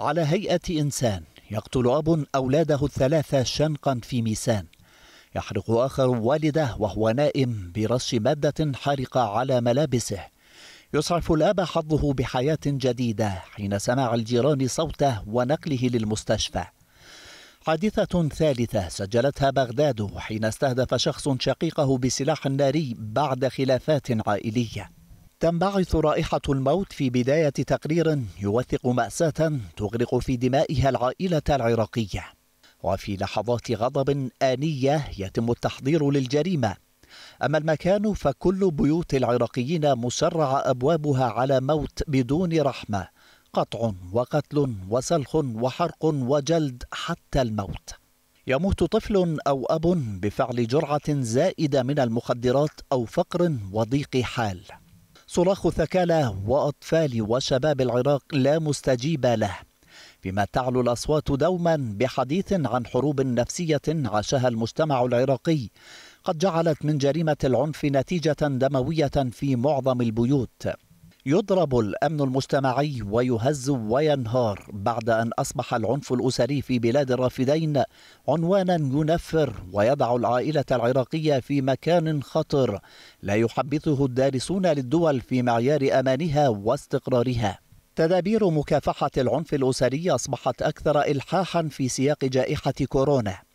على هيئة إنسان يقتل أب أولاده الثلاثة شنقا في ميسان يحرق آخر والده وهو نائم برش مادة حارقة على ملابسه يسعف الأب حظه بحياة جديدة حين سماع الجيران صوته ونقله للمستشفى حادثة ثالثة سجلتها بغداد حين استهدف شخص شقيقه بسلاح ناري بعد خلافات عائليه تنبعث رائحة الموت في بداية تقرير يوثق مأساة تغرق في دمائها العائلة العراقية وفي لحظات غضب آنية يتم التحضير للجريمة أما المكان فكل بيوت العراقيين مسرع أبوابها على موت بدون رحمة قطع وقتل وسلخ وحرق وجلد حتى الموت يموت طفل او اب بفعل جرعه زائده من المخدرات او فقر وضيق حال صراخ ثكالى وأطفال وشباب العراق لا مستجيب له فيما تعلو الأصوات دوما بحديث عن حروب نفسية عاشها المجتمع العراقي قد جعلت من جريمة العنف نتيجة دموية في معظم البيوت يضرب الامن المجتمعي ويهز وينهار بعد ان اصبح العنف الاسري في بلاد الرافدين عنوانا ينفر ويضع العائله العراقيه في مكان خطر لا يحبطه الدارسون للدول في معيار امانها واستقرارها تدابير مكافحه العنف الاسري اصبحت اكثر الحاحا في سياق جائحه كورونا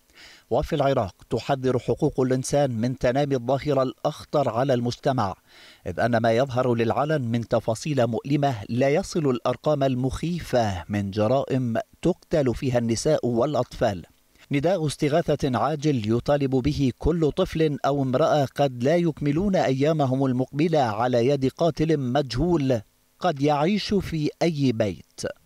وفي العراق تحذر حقوق الإنسان من تنامي الظاهرة الأخطر على المجتمع إذ أن ما يظهر للعلن من تفاصيل مؤلمة لا يصل الأرقام المخيفة من جرائم تقتل فيها النساء والأطفال نداء استغاثة عاجل يطالب به كل طفل أو امرأة قد لا يكملون أيامهم المقبلة على يد قاتل مجهول قد يعيش في أي بيت